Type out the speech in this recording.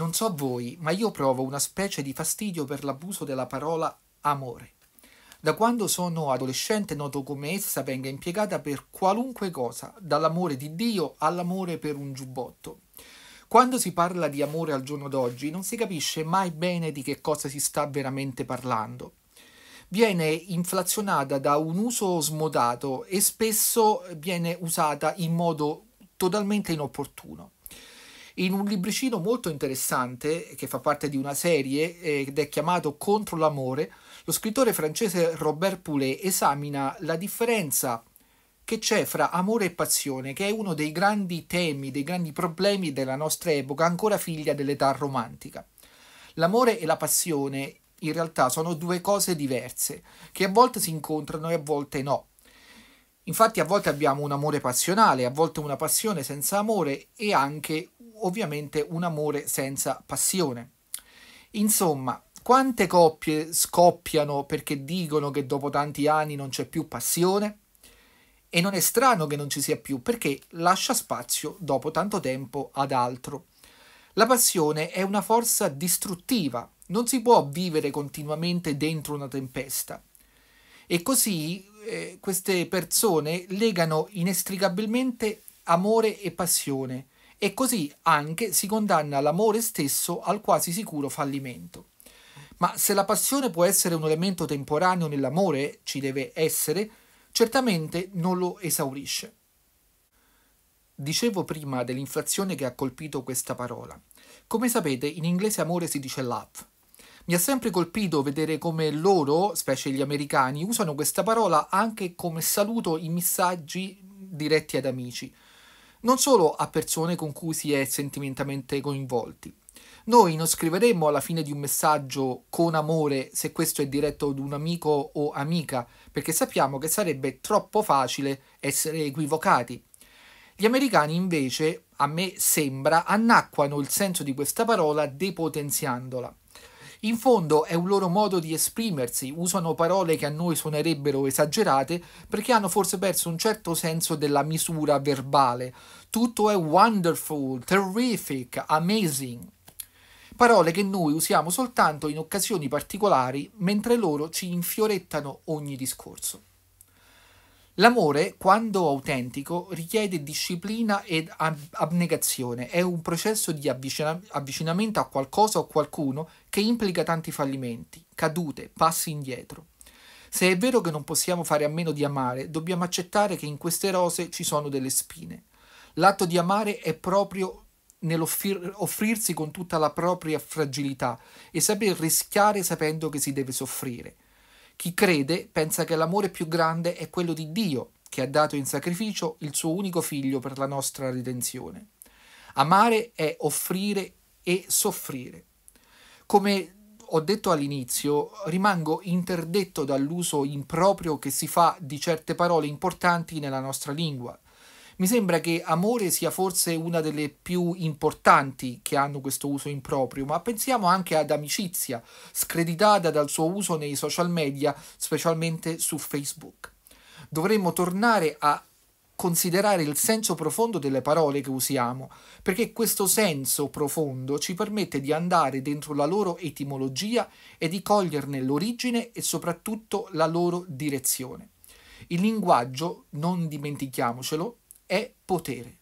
Non so voi, ma io provo una specie di fastidio per l'abuso della parola amore. Da quando sono adolescente noto come essa venga impiegata per qualunque cosa, dall'amore di Dio all'amore per un giubbotto. Quando si parla di amore al giorno d'oggi non si capisce mai bene di che cosa si sta veramente parlando. Viene inflazionata da un uso smodato e spesso viene usata in modo totalmente inopportuno in un libricino molto interessante che fa parte di una serie eh, ed è chiamato Contro l'amore, lo scrittore francese Robert Poulet esamina la differenza che c'è fra amore e passione, che è uno dei grandi temi, dei grandi problemi della nostra epoca, ancora figlia dell'età romantica. L'amore e la passione in realtà sono due cose diverse, che a volte si incontrano e a volte no. Infatti a volte abbiamo un amore passionale, a volte una passione senza amore e anche ovviamente un amore senza passione. Insomma, quante coppie scoppiano perché dicono che dopo tanti anni non c'è più passione? E non è strano che non ci sia più perché lascia spazio dopo tanto tempo ad altro. La passione è una forza distruttiva, non si può vivere continuamente dentro una tempesta. E così eh, queste persone legano inestricabilmente amore e passione e così anche si condanna l'amore stesso al quasi sicuro fallimento. Ma se la passione può essere un elemento temporaneo nell'amore, ci deve essere, certamente non lo esaurisce. Dicevo prima dell'inflazione che ha colpito questa parola. Come sapete, in inglese amore si dice love. Mi ha sempre colpito vedere come loro, specie gli americani, usano questa parola anche come saluto in messaggi diretti ad amici non solo a persone con cui si è sentimentalmente coinvolti. Noi non scriveremmo alla fine di un messaggio con amore se questo è diretto ad un amico o amica, perché sappiamo che sarebbe troppo facile essere equivocati. Gli americani invece, a me sembra, annacquano il senso di questa parola depotenziandola. In fondo è un loro modo di esprimersi, usano parole che a noi suonerebbero esagerate perché hanno forse perso un certo senso della misura verbale. Tutto è wonderful, terrific, amazing. Parole che noi usiamo soltanto in occasioni particolari mentre loro ci infiorettano ogni discorso. L'amore, quando autentico, richiede disciplina ed abnegazione, è un processo di avvicina avvicinamento a qualcosa o qualcuno che implica tanti fallimenti, cadute, passi indietro. Se è vero che non possiamo fare a meno di amare, dobbiamo accettare che in queste rose ci sono delle spine. L'atto di amare è proprio nell'offrirsi con tutta la propria fragilità e saper rischiare sapendo che si deve soffrire. Chi crede pensa che l'amore più grande è quello di Dio, che ha dato in sacrificio il suo unico figlio per la nostra redenzione. Amare è offrire e soffrire. Come ho detto all'inizio, rimango interdetto dall'uso improprio che si fa di certe parole importanti nella nostra lingua, mi sembra che amore sia forse una delle più importanti che hanno questo uso improprio, ma pensiamo anche ad amicizia, screditata dal suo uso nei social media, specialmente su Facebook. Dovremmo tornare a considerare il senso profondo delle parole che usiamo, perché questo senso profondo ci permette di andare dentro la loro etimologia e di coglierne l'origine e soprattutto la loro direzione. Il linguaggio, non dimentichiamocelo, è potere.